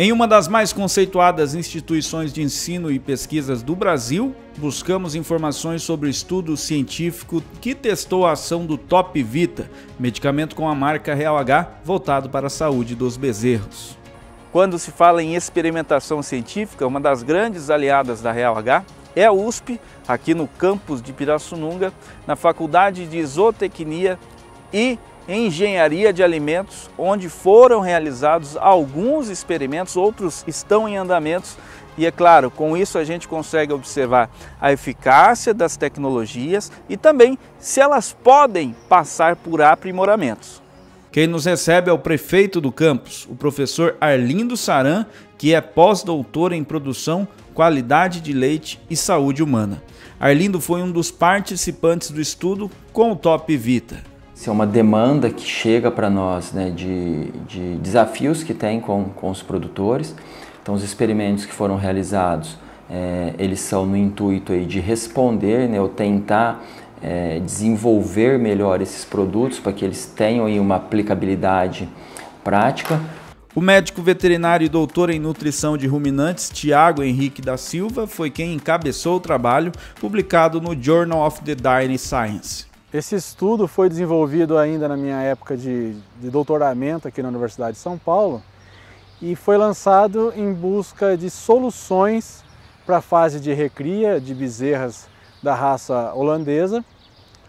Em uma das mais conceituadas instituições de ensino e pesquisas do Brasil, buscamos informações sobre o estudo científico que testou a ação do Top Vita, medicamento com a marca Real H voltado para a saúde dos bezerros. Quando se fala em experimentação científica, uma das grandes aliadas da Real H é a USP, aqui no campus de Pirassununga, na Faculdade de Isotecnia e engenharia de alimentos, onde foram realizados alguns experimentos, outros estão em andamento. E é claro, com isso a gente consegue observar a eficácia das tecnologias e também se elas podem passar por aprimoramentos. Quem nos recebe é o prefeito do campus, o professor Arlindo Saran, que é pós-doutor em produção, qualidade de leite e saúde humana. Arlindo foi um dos participantes do estudo com o Top Vita se é uma demanda que chega para nós né, de, de desafios que tem com, com os produtores. Então, os experimentos que foram realizados, é, eles são no intuito aí de responder, né, ou tentar é, desenvolver melhor esses produtos para que eles tenham aí uma aplicabilidade prática. O médico veterinário e doutor em nutrição de ruminantes, Tiago Henrique da Silva, foi quem encabeçou o trabalho publicado no Journal of the Dairy Science. Esse estudo foi desenvolvido ainda na minha época de, de doutoramento aqui na Universidade de São Paulo e foi lançado em busca de soluções para a fase de recria de bezerras da raça holandesa,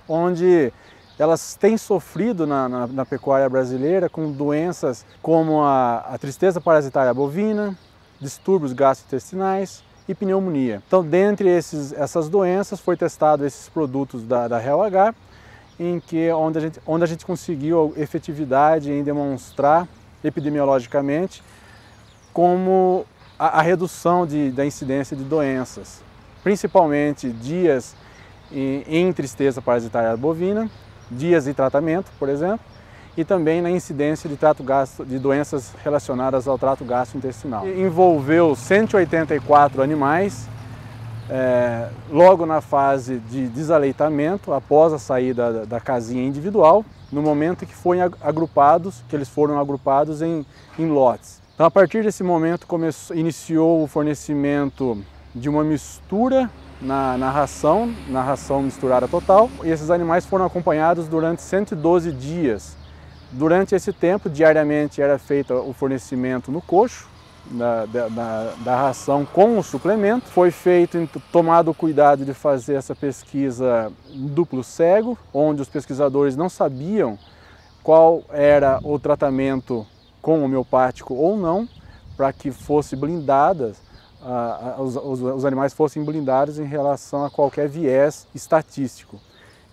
onde elas têm sofrido na, na, na pecuária brasileira com doenças como a, a tristeza parasitária bovina, distúrbios gastrointestinais, e pneumonia. Então, dentre esses, essas doenças, foi testado esses produtos da, da H em que onde a gente, onde a gente conseguiu efetividade em demonstrar epidemiologicamente como a, a redução de, da incidência de doenças, principalmente dias em, em tristeza parasitária bovina, dias de tratamento, por exemplo, e também na incidência de, trato gastro, de doenças relacionadas ao trato gastrointestinal. Envolveu 184 animais é, logo na fase de desaleitamento, após a saída da, da casinha individual, no momento que foram agrupados, que eles foram agrupados em, em lotes. Então, a partir desse momento, começou, iniciou o fornecimento de uma mistura na, na, ração, na ração misturada total, e esses animais foram acompanhados durante 112 dias. Durante esse tempo, diariamente era feito o fornecimento no coxo, da, da, da, ração com o suplemento. Foi feito, tomado o cuidado de fazer essa pesquisa duplo cego, onde os pesquisadores não sabiam qual era o tratamento com homeopático ou não, para que fosse blindadas, ah, ah, os, os, os animais fossem blindados em relação a qualquer viés estatístico.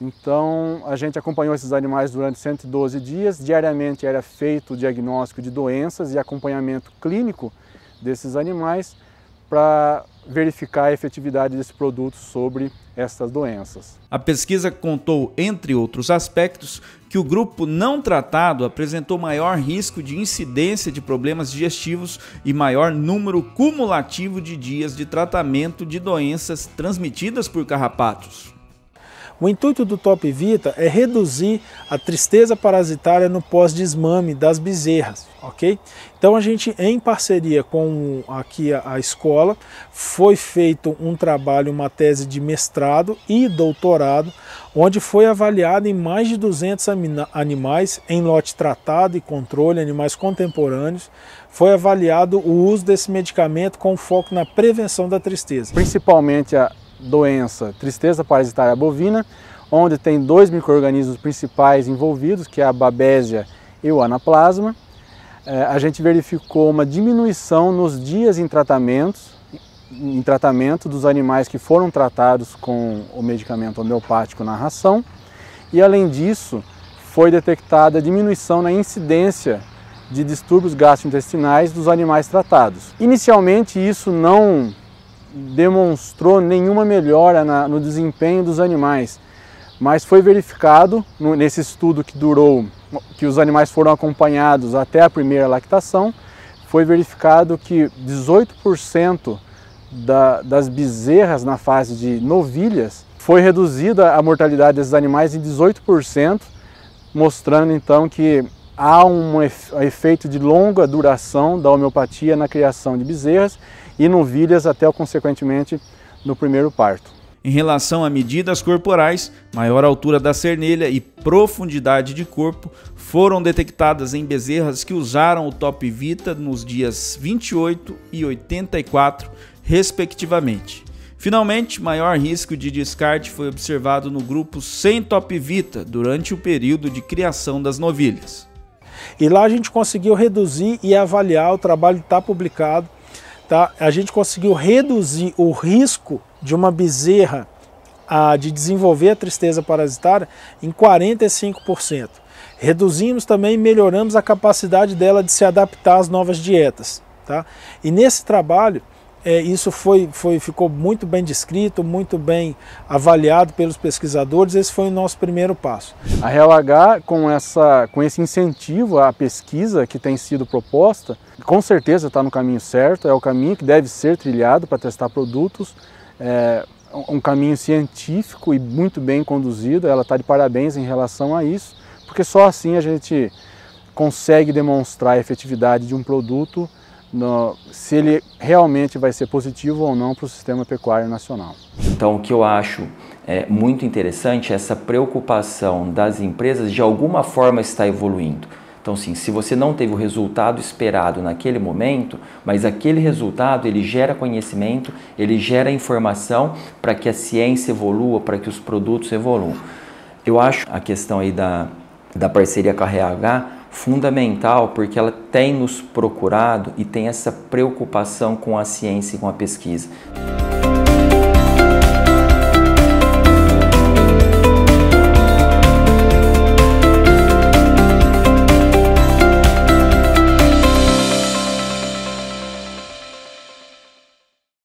Então a gente acompanhou esses animais durante 112 dias. Diariamente era feito o diagnóstico de doenças e acompanhamento clínico desses animais para verificar a efetividade desse produto sobre essas doenças. A pesquisa contou, entre outros aspectos, que o grupo não tratado apresentou maior risco de incidência de problemas digestivos e maior número cumulativo de dias de tratamento de doenças transmitidas por carrapatos. O intuito do Top Vita é reduzir a tristeza parasitária no pós-desmame das bezerras, ok? Então a gente, em parceria com aqui a, a escola, foi feito um trabalho, uma tese de mestrado e doutorado, onde foi avaliado em mais de 200 animais em lote tratado e controle, animais contemporâneos, foi avaliado o uso desse medicamento com foco na prevenção da tristeza. Principalmente a doença tristeza parasitária bovina, onde tem dois micro-organismos principais envolvidos, que é a babésia e o anaplasma. É, a gente verificou uma diminuição nos dias em tratamentos, em tratamento dos animais que foram tratados com o medicamento homeopático na ração. E além disso, foi detectada diminuição na incidência de distúrbios gastrointestinais dos animais tratados. Inicialmente, isso não demonstrou nenhuma melhora na, no desempenho dos animais, mas foi verificado no, nesse estudo que durou, que os animais foram acompanhados até a primeira lactação, foi verificado que 18% da, das bezerras na fase de novilhas foi reduzida a mortalidade desses animais em 18%, mostrando então que há um efeito de longa duração da homeopatia na criação de bezerras e novilhas até, consequentemente, no primeiro parto. Em relação a medidas corporais, maior altura da cernelha e profundidade de corpo foram detectadas em bezerras que usaram o Top Vita nos dias 28 e 84, respectivamente. Finalmente, maior risco de descarte foi observado no grupo sem Top Vita durante o período de criação das novilhas. E lá a gente conseguiu reduzir e avaliar o trabalho que está publicado tá? a gente conseguiu reduzir o risco de uma bezerra a, de desenvolver a tristeza parasitária em 45%. Reduzimos também e melhoramos a capacidade dela de se adaptar às novas dietas. Tá? E nesse trabalho, é, isso foi, foi, ficou muito bem descrito, muito bem avaliado pelos pesquisadores. Esse foi o nosso primeiro passo. A RLH, com, essa, com esse incentivo à pesquisa que tem sido proposta, com certeza está no caminho certo, é o caminho que deve ser trilhado para testar produtos. É um caminho científico e muito bem conduzido, ela está de parabéns em relação a isso, porque só assim a gente consegue demonstrar a efetividade de um produto no, se ele realmente vai ser positivo ou não para o sistema pecuário nacional. Então, o que eu acho é, muito interessante é essa preocupação das empresas de alguma forma estar evoluindo. Então, sim, se você não teve o resultado esperado naquele momento, mas aquele resultado ele gera conhecimento, ele gera informação para que a ciência evolua, para que os produtos evoluam. Eu acho a questão aí da, da parceria com a RH fundamental porque ela tem nos procurado e tem essa preocupação com a ciência e com a pesquisa.